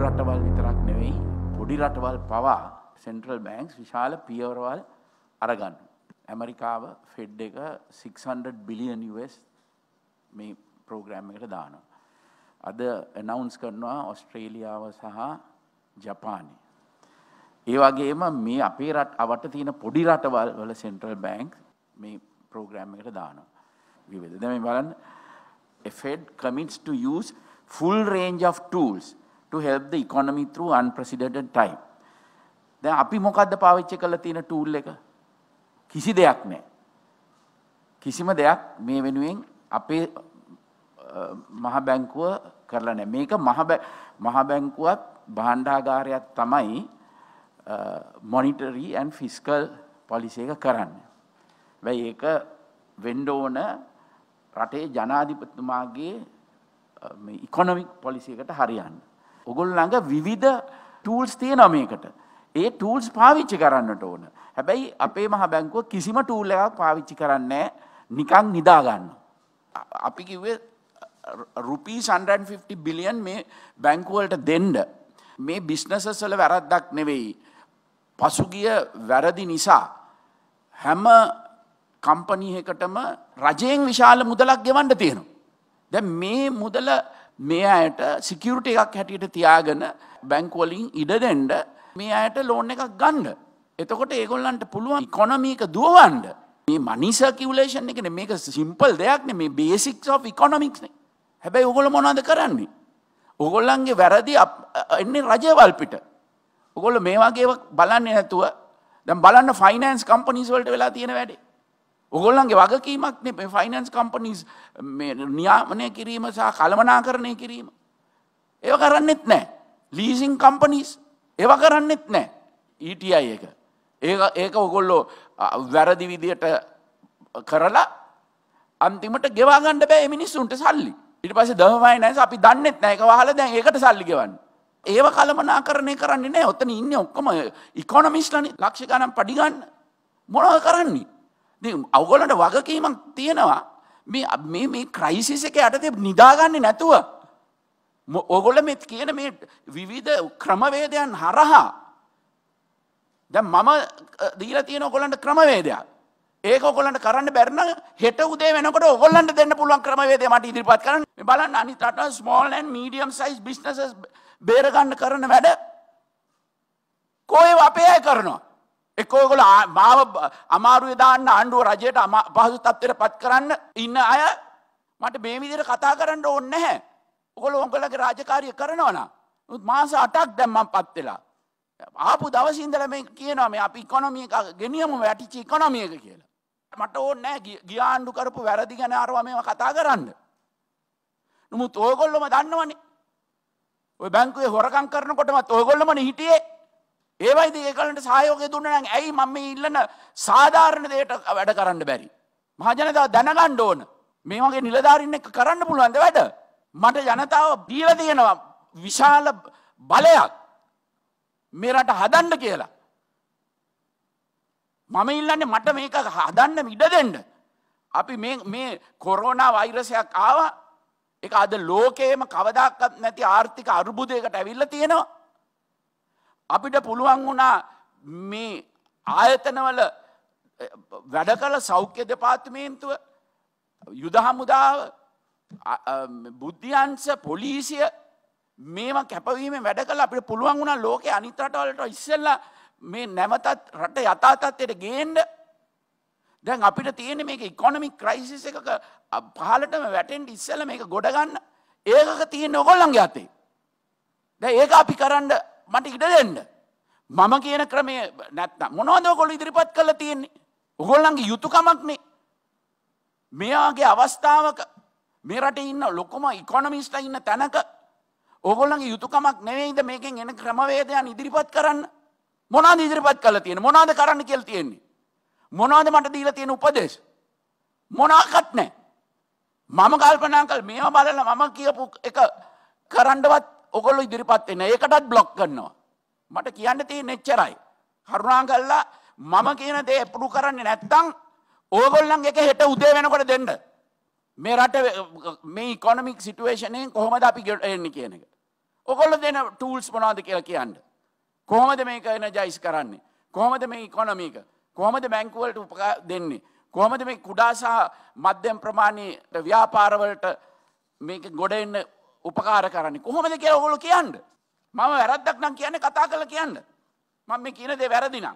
ලොකු රටවල් විතරක් නෙවෙයි පොඩි රටවල් පවා සෙන්ට්‍රල් බෑන්ක්ස් විශාල පියවරවල් අරගන්න. ඇමරිකාව ෆෙඩ් එක 600 බිලියන් US මේ ප්‍රෝග්‍රෑම් එකට දානවා. අද ඇනවුන්ස් කරනවා ඔස්ට්‍රේලියාව සහ ජපානය. ඒවගේම මේ අපේ රට අවට තියෙන පොඩි රටවල් වල සෙන්ට්‍රල් බෑන්ක් මේ ප්‍රෝග්‍රෑම් එකට දානවා. විවිධද මේ බලන්න ෆෙඩ් කමිටස් to use full range of tools to help the economy through unprecedented time. දැන් අපි මොකද්ද පාවිච්චි කරලා තියෙන tool එක? කිසි දෙයක් නැහැ. කිසිම දෙයක් මේ වෙනුවෙන් අපේ මහ බැංකුව කරලා නැහැ. මේක මහ මහ බැංකුවත් භාණ්ඩාගාරයක් තමයි මොනිටරි ඇන් ෆිස්කල් පොලිසි එක කරන්න. වැයි ඒක වෙන්න ඕන රටේ ජනාධිපතිතුමාගේ ඉකොනොමික් පොලිසි එකට හරියන්න. ඔගොල් ළඟ විවිධ ටූල්ස් තියෙන මේකට ඒ ටූල්ස් පාවිච්චි කරන්නට ඕන හැබැයි අපේ මහ බැංකුව කිසිම ටූල් එකක් පාවිච්චි කරන්නේ නිකං නිදාගන්න අපි කිව්වේ රුපී 150 බිලියන් මේ බැංකුවලට දෙන්න මේ බිස්නසස් වල වැරද්දක් නෙවෙයි පසුගිය වැරදි නිසා හැම කම්පනීහකටම රජයෙන් විශාල මුදලක් ගෙවන්න තියෙනවා දැන් මේ මුදල මේ අයට සිකියුට එකක් හැටියට තියාගෙන බැංකෝලින් ඉඩදෙන්ඩ මේ අයට ලෝන් එකක් ගණ්ඩ. එතකොට ඒගොල්ලන්ට පුළුවන් කොනමීක දුවවන්ඩ මේ මනිස කිවලේෂන් එකන මේක සිම්පල් දෙයක්න මේ බේසික් of ඉකොනමික්න හැබැයි ඔගොල මොනාද කරන්නේ. ඔගොල්ලන්ගේ වැරදි එන්නේ රජවල්පිට. ඔගොල්ල මේවාගේ බලන්නේ නැතුව දැම් බලන්න ෆයිනන්ස් කම්පනිස්වලට වෙලා තියෙන වැඩේ. ඔගොල්ලන්ගේ වගකීමක් නේ ෆයිනන්ස් කම්පනීස් නියාමනය කිරීම සහ කළමනා කරණය කිරීම. ඒව කරන්නෙත් නෑ ලීසින් කම්පනීස් ඒව කරන්නෙත් නෑ ඊටයි e එක. ඒ ඒක ඔගොල්ලෝ වැරදි විදියට කරලා අන්තිමට ගෙවාගන්න බෑ මිනිස්සුන්ට සල්ලි ඉට පස දහමයි නෑස අපි දන්නෙත් නෑක හල දැන් ඒකට සල්ලි ගෙවන්න. ඒව කළමනා කරණය කරන්නේ නෑ ඔතන ඉන්න ඔක්කොම ඉකොනමිස්ලනි ලක්ෂ ගනම් පඩිගන්න මොනව කරන්නේ. අවගොලට වගකීමක් තියෙනවා මේ ක්‍රයිසිස එක යටතේ නිදාගන්නේ නැතුව. ඔගොල මෙත් කියන මේ විවිධ ක්‍රමවේදයන් හරහා. දැ මම දීල තියෙන ඔගොලන්ට ක්‍රමවේදයක්. ඒක ඔගොලන්ට කරන්න බැරන හෙට උදේ වෙනකට ඔගොල්ලන්ට දෙන්න පුළුවන් ක්‍රමවේද මට ඉදිරිපත් කරන බලන්න අනිතට ස්මෝල්න් මීඩියම් සයිස් බිස්නස බේරගන්න කරන වැඩ කෝය අපේ අය කරනවා. එක්කෝගොල මාව අමාරුවදාන්න ආණ්ඩුව රජයට පහසු තත්වයට පත් කරන්න ඉන්න අය මට බේමිදිර කතා කරන්න ඕන්න හැ ඔකොල ඔංකලගේ රාජකාරය කරනවන මාස අටක් දැම්මම් පත්වෙලා. ආපු දවසින්දල මේ කියනම අපි ඉකොනොමිය ගෙනියම වැටිචි ඉකොනොමියක කියලා. මට ඕන්නෑ ගියාණ්ඩු කරපු වැරදි ගැන අරවාමම කතා කරන්න. නමුත් ඕගොල්ලොම දන්නවනේ ඔය බැංකුවේ හොරකං කරනකොටම තෝගොල්ලමන හිටියේ ඒවයිද ඒකලට සහයෝගය දුන්න නම් ඇයි මම මේ ඉල්ලන සාධාරණ දෙයට වැඩ කරන්න බැරි. මහජනතාව දැනගන්න ඕන. මේ වගේ නිලධාරින් එක්ක කරන්න පුළුවන්ද වැඩ? මට ජනතාව දීලා තියෙනවා විශාල බලයක් මේ රට හදන්න කියලා. මම ඉල්ලන්නේ මට මේක හදන්න ඉඩ දෙන්න. අපි මේ මේ කොරෝනා වෛරසයක් ආවා. ඒක අද ලෝකයේම කවදාකවත් නැති ආර්ථික අර්බුදයකට ඇවිල්ලා තියෙනවා. අපිට පුළුවන් වුණා මේ ආයතනවල වැඩ කළ සෞඛ්‍ය දෙපාර්තමේන්තුව යුද හමුදාව බුද්ධියන්ස පොලිසිය මේම කැපවීම වැඩ කළ අපිට පුළුවන් වුණා ලෝක අනිතරටවලට ඉස්සල්ලා මේ නැමතත් රට යථාතත්වයට ගේන්ඩ දැන් අපිට තියෙන මේ ඉකොනමික් ක්‍රයිසිස් එකක පහලටම වැටෙන්ට ඉස්සල මේක ගොඩගන්න ඒකක තියෙන ඔකොල්ලන්ගේ අතේ. දැ ඒක අපි කරන්න මට ඉඩ දෙන්න. මම කියන ක්‍රමය නැත්නම් මොනවද ඔයගොල්ලෝ ඉදිරිපත් කරලා තියෙන්නේ? ඔයගොල්ලන්ගේ යුතුයකමක්නේ. මෙයාගේ අවස්ථාවක මේ රටේ ඉන්න ලොකුම ඉකොනොමිස්ට්ලා ඉන්න තැනක ඔයගොල්ලන්ගේ යුතුයකමක් නෙවෙයිද මේකෙන් එන ක්‍රමවේදයන් ඉදිරිපත් කරන්න? මොනවද ඉදිරිපත් කරලා තියෙන්නේ? මොනවද කරන්න කියලා තියෙන්නේ? මොනවද මට දීලා තියෙන උපදේශ? මොනක්වත් නැහැ. මම කල්පනා කළ මේවා බලලා මම කියපු එක කරන්නවත් ඔයගොල්ලෝ ඉදිරිපත් වෙන. ඒකටත් බ්ලොක් කරනවා. මට කියන්න තිය නෙච්චරයි. කරුණා කල්ලා මම කියන දේ එපඩු කරන්නේ නැත්තං ඕගොල්ලන් එක හෙට උදේ වෙනකොට දෙන්න. මේ රට මේ කොනමික් සිටුවේෂනයෙන් කොහොමද අපි ගෙට එන්න කියන එක. ඔකොල්ල දෙන ටූල්ස් මොනාද කියලා කියන්න. කොහොමද මේක එන ජයිස් කරන්නේ. කොහොමද මේ ඉකොනමීක කොහොමද බැංකුවලට උපකා දෙන්නේ. කොහොමද මේ කුඩා සහ මධ්‍යම් ප්‍රමාණයට ව්‍යාපාරවලට මේක ගොඩ එන්න උපකාර කරන්නේ කොහොමද කියලා ඔගොල්ලෝ කියන්න. මම වැරද්දක් නම් කියන්නේ කතා කළ කියන්න. මම මේ කියන දේ වැරදිනම්.